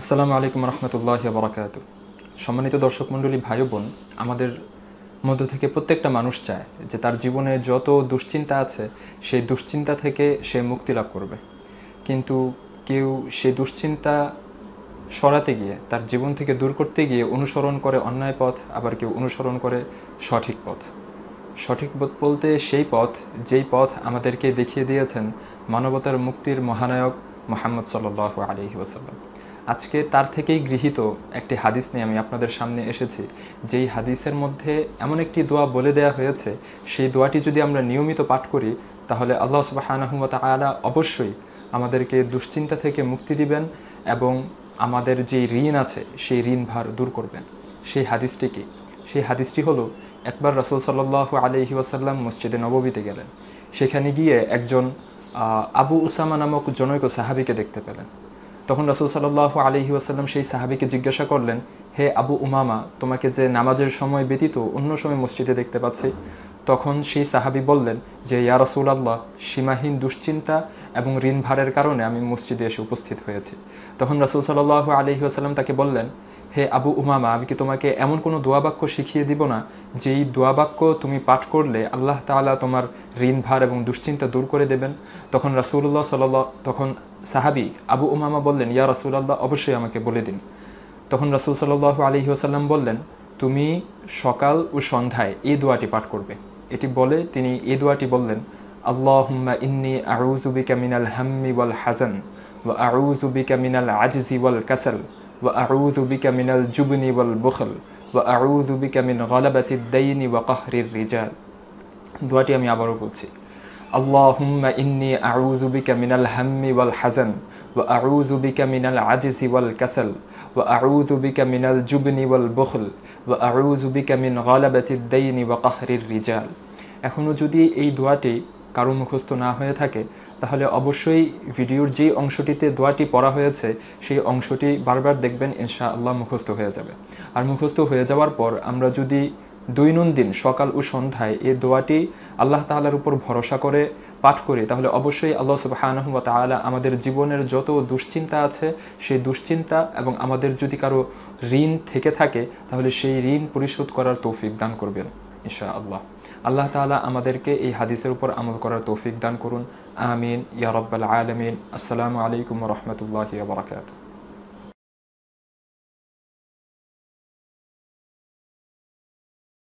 আসসালামু আলাইকুম রহমতুল্লাহ বরাকাত সম্মানিত দর্শক মণ্ডলী ভাই বোন আমাদের মধ্য থেকে প্রত্যেকটা মানুষ চায় যে তার জীবনে যত দুশ্চিন্তা আছে সেই দুশ্চিন্তা থেকে সে মুক্তি লাভ করবে কিন্তু কেউ সে দুশ্চিন্তা সরাতে গিয়ে তার জীবন থেকে দূর করতে গিয়ে অনুসরণ করে অন্যায় পথ আবার কেউ অনুসরণ করে সঠিক পথ সঠিক পথ বলতে সেই পথ যেই পথ আমাদেরকে দেখিয়ে দিয়েছেন মানবতার মুক্তির মহানায়ক মোহাম্মদ সাল্লাহ আলি ওসাল্লাম আজকে তার থেকেই গৃহীত একটি হাদিস নিয়ে আমি আপনাদের সামনে এসেছি যেই হাদিসের মধ্যে এমন একটি দোয়া বলে দেয়া হয়েছে সেই দোয়াটি যদি আমরা নিয়মিত পাঠ করি তাহলে আল্লাহ সুবাহানহমত আয়ালা অবশ্যই আমাদেরকে দুশ্চিন্তা থেকে মুক্তি দিবেন এবং আমাদের যে ঋণ আছে সেই ঋণ ভার দূর করবেন সেই হাদিসটি কি সেই হাদিসটি হলো একবার রসুল সাল্লাহ আলহি ওয়াসাল্লাম মসজিদে নববীতে গেলেন সেখানে গিয়ে একজন আবু উসামা নামক জনৈক সাহাবিকে দেখতে পেলেন তখন রাসুল সাল্লাহ আলহি আসাল্লাম সেই সাহাবিকে জিজ্ঞাসা করলেন হে আবু উমামা তোমাকে যে নামাজের সময় ব্যতীত অন্য সময় মসজিদে দেখতে পাচ্ছি তখন সেই সাহাবি বললেন যে ইয়া রাসুল আল্লাহ সীমাহীন দুশ্চিন্তা এবং ঋণ ভারের কারণে আমি মসজিদে এসে উপস্থিত হয়েছি তখন রাসুল সাল্লাহ আলহি আসাল্লাম তাকে বললেন হে আবু উমামা আমি কি তোমাকে এমন কোনো দোয়া বাক্য শিখিয়ে দিব না যেই দোয়া বাক্য তুমি পাঠ করলে আল্লাহ তালা তোমার ঋণ ভার এবং দুশ্চিন্তা দূর করে দেবেন তখন রাসুল্লাহ সাল তখন সাহাবি আবু উমামা বললেন ইয়া রাসুলাল্লাহ অবশ্যই আমাকে বলে দিন তখন রাসুল সাল্লাহ আলহি বললেন তুমি সকাল ও সন্ধ্যায় এই দোয়াটি পাঠ করবে এটি বলে তিনি এ দোয়াটি বললেন আল্লাহম্মা ইন্নি আউজুবি ক্যামিনাল হাম্মি ওয়াল হাজান ও আউজুবিকা মিনাল আজিজি ওয়াল কাসাল وأعوذ بك من الجبن والبخل وأعوذ بك من غلبة الدين وقهر الرجال দোয়াটি আমি আবারও বলছি আল্লাহুম্মা ইন্নি আউযু বিকা মিনাল হাম্মি ওয়াল হাজান ওয়া আউযু বিকা মিনাল আজিজি ওয়াল কাসাল ওয়া আউযু বিকা মিনাল জুবনি ওয়াল বুখল ওয়া আউযু বিকা মিন যদি এই দোয়াটি কারো মুখস্থ না হয়ে থাকে তাহলে অবশ্যই ভিডিওর যে অংশটিতে দোয়াটি পড়া হয়েছে সেই অংশটি বারবার দেখবেন ইনশা আল্লাহ মুখস্থ হয়ে যাবে আর মুখস্থ হয়ে যাওয়ার পর আমরা যদি দৈনন্দিন সকাল ও সন্ধ্যায় এই দোয়াটি আল্লাহ তাল্লার উপর ভরসা করে পাঠ করি তাহলে অবশ্যই আল্লাহ সুবাহানহমা তালা আমাদের জীবনের যত দুশ্চিন্তা আছে সেই দুশ্চিন্তা এবং আমাদের যদি কারো ঋণ থেকে থাকে তাহলে সেই ঋণ পরিশোধ করার তৌফিক দান করবেন ইশা আল্লাহ আল্লাহ তাআলা আমাদেরকে এই হাদিসের উপর আমল করার তৌফিক দান করুন আমিন ইয়া রাব্বাল আলামিন আসসালামু আলাইকুম ওয়া রাহমাতুল্লাহি ওয়া বারাকাতুহু